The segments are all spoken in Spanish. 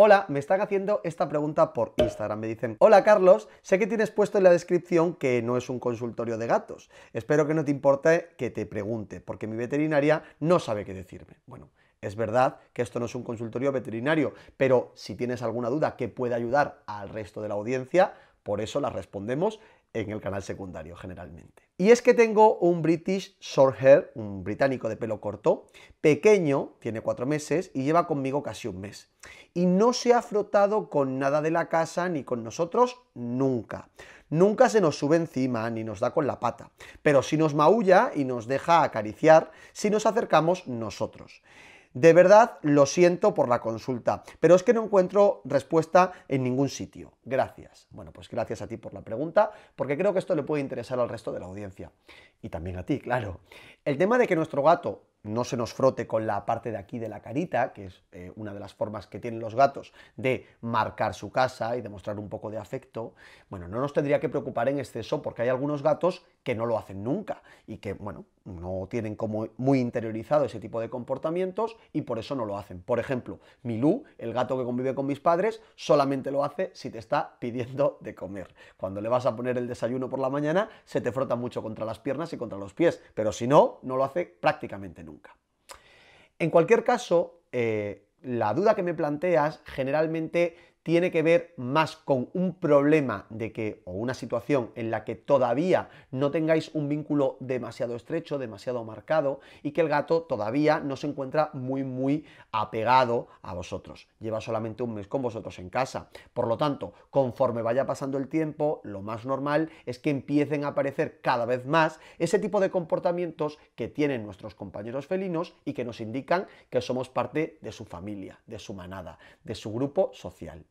Hola, me están haciendo esta pregunta por Instagram. Me dicen, hola Carlos, sé que tienes puesto en la descripción que no es un consultorio de gatos. Espero que no te importe que te pregunte, porque mi veterinaria no sabe qué decirme. Bueno, es verdad que esto no es un consultorio veterinario, pero si tienes alguna duda que pueda ayudar al resto de la audiencia, por eso las respondemos en el canal secundario generalmente. Y es que tengo un British Shorthair, un británico de pelo corto, pequeño, tiene cuatro meses y lleva conmigo casi un mes. Y no se ha frotado con nada de la casa ni con nosotros nunca. Nunca se nos sube encima ni nos da con la pata, pero si nos maulla y nos deja acariciar si nos acercamos nosotros. De verdad, lo siento por la consulta, pero es que no encuentro respuesta en ningún sitio. Gracias. Bueno, pues gracias a ti por la pregunta, porque creo que esto le puede interesar al resto de la audiencia. Y también a ti, claro. El tema de que nuestro gato no se nos frote con la parte de aquí de la carita, que es eh, una de las formas que tienen los gatos de marcar su casa y demostrar un poco de afecto, bueno, no nos tendría que preocupar en exceso porque hay algunos gatos que no lo hacen nunca y que, bueno, no tienen como muy interiorizado ese tipo de comportamientos y por eso no lo hacen. Por ejemplo, Milú, el gato que convive con mis padres, solamente lo hace si te está pidiendo de comer. Cuando le vas a poner el desayuno por la mañana, se te frota mucho contra las piernas y contra los pies, pero si no, no lo hace prácticamente nunca. En cualquier caso, eh, la duda que me planteas generalmente tiene que ver más con un problema de que o una situación en la que todavía no tengáis un vínculo demasiado estrecho, demasiado marcado y que el gato todavía no se encuentra muy muy apegado a vosotros. Lleva solamente un mes con vosotros en casa. Por lo tanto, conforme vaya pasando el tiempo, lo más normal es que empiecen a aparecer cada vez más ese tipo de comportamientos que tienen nuestros compañeros felinos y que nos indican que somos parte de su familia, de su manada, de su grupo social.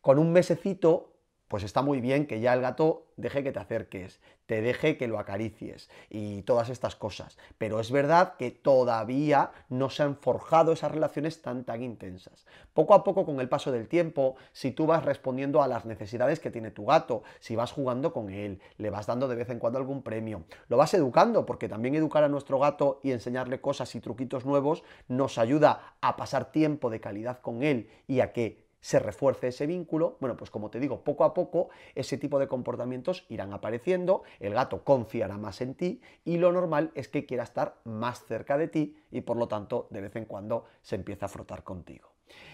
Con un mesecito, pues está muy bien que ya el gato deje que te acerques, te deje que lo acaricies y todas estas cosas. Pero es verdad que todavía no se han forjado esas relaciones tan tan intensas. Poco a poco, con el paso del tiempo, si tú vas respondiendo a las necesidades que tiene tu gato, si vas jugando con él, le vas dando de vez en cuando algún premio, lo vas educando, porque también educar a nuestro gato y enseñarle cosas y truquitos nuevos nos ayuda a pasar tiempo de calidad con él y a que se refuerce ese vínculo, bueno, pues como te digo, poco a poco ese tipo de comportamientos irán apareciendo, el gato confiará más en ti y lo normal es que quiera estar más cerca de ti y por lo tanto de vez en cuando se empieza a frotar contigo.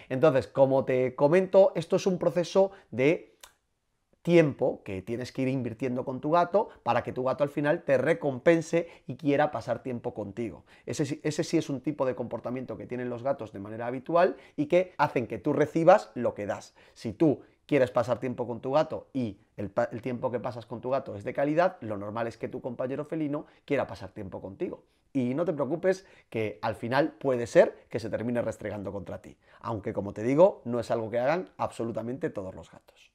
Entonces, como te comento, esto es un proceso de tiempo que tienes que ir invirtiendo con tu gato para que tu gato al final te recompense y quiera pasar tiempo contigo. Ese, sí es un tipo de comportamiento que tienen los gatos de manera habitual y que hacen que tú recibas lo que das. Si tú quieres pasar tiempo con tu gato y el, tiempo que pasas con tu gato es de calidad, lo normal es que tu compañero felino quiera pasar tiempo contigo. Y no te preocupes que al final puede ser que se termine restregando contra ti. Aunque como te digo, no es algo que hagan absolutamente todos los gatos.